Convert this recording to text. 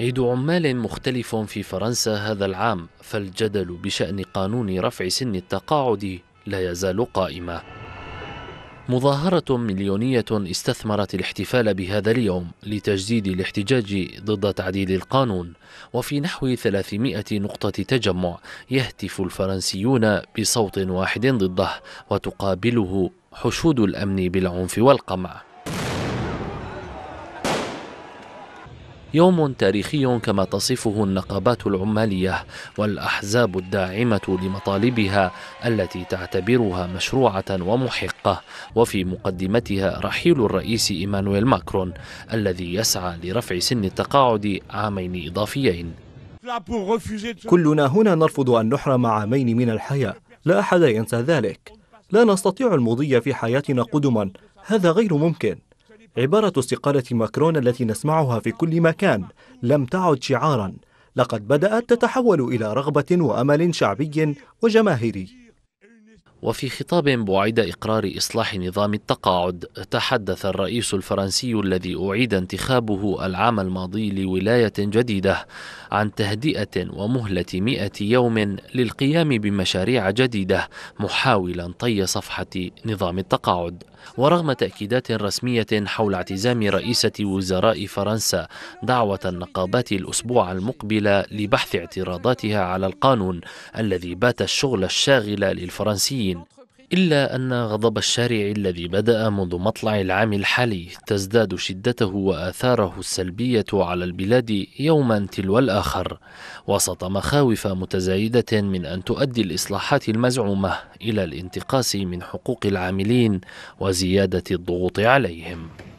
عيد عمال مختلف في فرنسا هذا العام فالجدل بشان قانون رفع سن التقاعد لا يزال قائما مظاهره مليونيه استثمرت الاحتفال بهذا اليوم لتجديد الاحتجاج ضد تعديل القانون وفي نحو 300 نقطه تجمع يهتف الفرنسيون بصوت واحد ضده وتقابله حشود الامن بالعنف والقمع يوم تاريخي كما تصفه النقابات العمالية والأحزاب الداعمة لمطالبها التي تعتبرها مشروعة ومحقة وفي مقدمتها رحيل الرئيس إيمانويل ماكرون الذي يسعى لرفع سن التقاعد عامين إضافيين كلنا هنا نرفض أن نحرم عامين من الحياة لا أحد ينسى ذلك لا نستطيع المضي في حياتنا قدما هذا غير ممكن عبارة استقالة ماكرون التي نسمعها في كل مكان لم تعد شعارا لقد بدأت تتحول إلى رغبة وأمل شعبي وجماهيري وفي خطاب بعيد إقرار إصلاح نظام التقاعد تحدث الرئيس الفرنسي الذي أعيد انتخابه العام الماضي لولاية جديدة عن تهدئة ومهلة مئة يوم للقيام بمشاريع جديدة محاولا طي صفحة نظام التقاعد ورغم تأكيدات رسمية حول اعتزام رئيسة وزراء فرنسا دعوة النقابات الأسبوع المقبل لبحث اعتراضاتها على القانون الذي بات الشغل الشاغل للفرنسيين العالميين إلا أن غضب الشارع الذي بدأ منذ مطلع العام الحالي تزداد شدته وآثاره السلبية على البلاد يوما تلو الآخر وسط مخاوف متزايدة من أن تؤدي الإصلاحات المزعومة إلى الانتقاص من حقوق العاملين وزيادة الضغوط عليهم